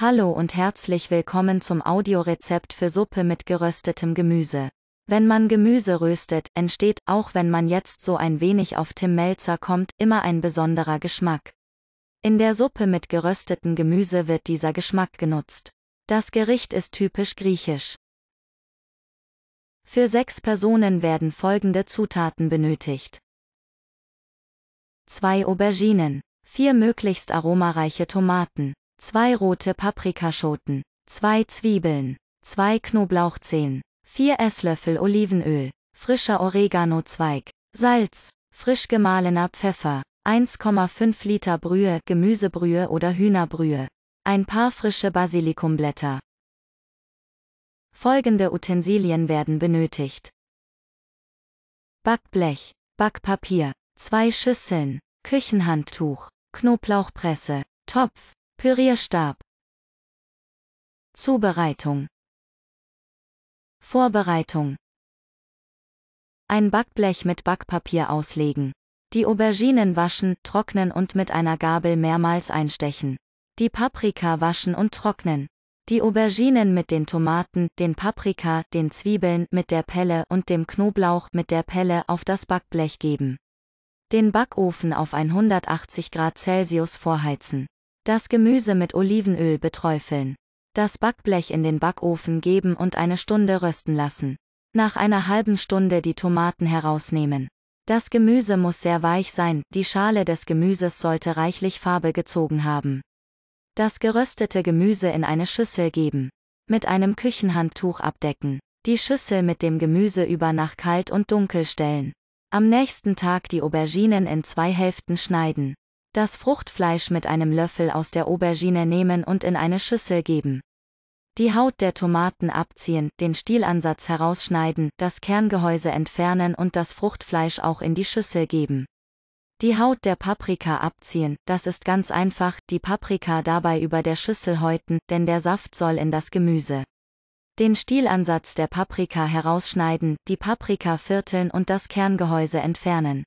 Hallo und herzlich willkommen zum Audiorezept für Suppe mit geröstetem Gemüse. Wenn man Gemüse röstet, entsteht, auch wenn man jetzt so ein wenig auf Tim Melzer kommt, immer ein besonderer Geschmack. In der Suppe mit geröstetem Gemüse wird dieser Geschmack genutzt. Das Gericht ist typisch griechisch. Für sechs Personen werden folgende Zutaten benötigt. 2 Auberginen, 4 möglichst aromareiche Tomaten, 2 rote Paprikaschoten, 2 Zwiebeln, 2 Knoblauchzehen, 4 Esslöffel Olivenöl, frischer Oreganozweig, Salz, frisch gemahlener Pfeffer, 1,5 Liter Brühe, Gemüsebrühe oder Hühnerbrühe, ein paar frische Basilikumblätter. Folgende Utensilien werden benötigt. Backblech, Backpapier, zwei Schüsseln, Küchenhandtuch, Knoblauchpresse, Topf, Pürierstab. Zubereitung. Vorbereitung. Ein Backblech mit Backpapier auslegen. Die Auberginen waschen, trocknen und mit einer Gabel mehrmals einstechen. Die Paprika waschen und trocknen. Die Auberginen mit den Tomaten, den Paprika, den Zwiebeln mit der Pelle und dem Knoblauch mit der Pelle auf das Backblech geben. Den Backofen auf 180 Grad Celsius vorheizen. Das Gemüse mit Olivenöl beträufeln. Das Backblech in den Backofen geben und eine Stunde rösten lassen. Nach einer halben Stunde die Tomaten herausnehmen. Das Gemüse muss sehr weich sein, die Schale des Gemüses sollte reichlich Farbe gezogen haben. Das geröstete Gemüse in eine Schüssel geben. Mit einem Küchenhandtuch abdecken. Die Schüssel mit dem Gemüse über Nacht kalt und dunkel stellen. Am nächsten Tag die Auberginen in zwei Hälften schneiden. Das Fruchtfleisch mit einem Löffel aus der Aubergine nehmen und in eine Schüssel geben. Die Haut der Tomaten abziehen, den Stielansatz herausschneiden, das Kerngehäuse entfernen und das Fruchtfleisch auch in die Schüssel geben. Die Haut der Paprika abziehen, das ist ganz einfach, die Paprika dabei über der Schüssel häuten, denn der Saft soll in das Gemüse. Den Stielansatz der Paprika herausschneiden, die Paprika vierteln und das Kerngehäuse entfernen.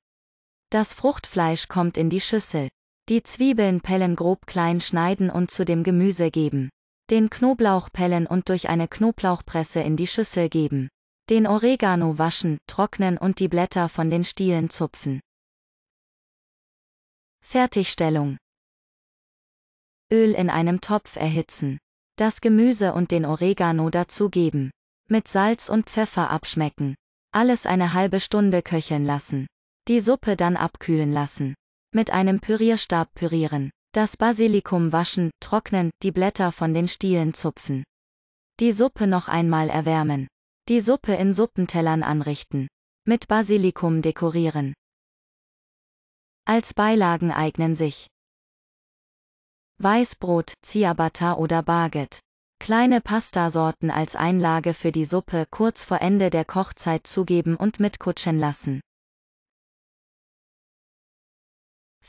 Das Fruchtfleisch kommt in die Schüssel. Die Zwiebeln pellen grob klein schneiden und zu dem Gemüse geben. Den Knoblauch pellen und durch eine Knoblauchpresse in die Schüssel geben. Den Oregano waschen, trocknen und die Blätter von den Stielen zupfen. Fertigstellung. Öl in einem Topf erhitzen. Das Gemüse und den Oregano dazugeben. Mit Salz und Pfeffer abschmecken. Alles eine halbe Stunde köcheln lassen. Die Suppe dann abkühlen lassen. Mit einem Pürierstab pürieren. Das Basilikum waschen, trocknen, die Blätter von den Stielen zupfen. Die Suppe noch einmal erwärmen. Die Suppe in Suppentellern anrichten. Mit Basilikum dekorieren. Als Beilagen eignen sich Weißbrot, Ciabatta oder Baguette. Kleine Pastasorten als Einlage für die Suppe kurz vor Ende der Kochzeit zugeben und mitkutschen lassen.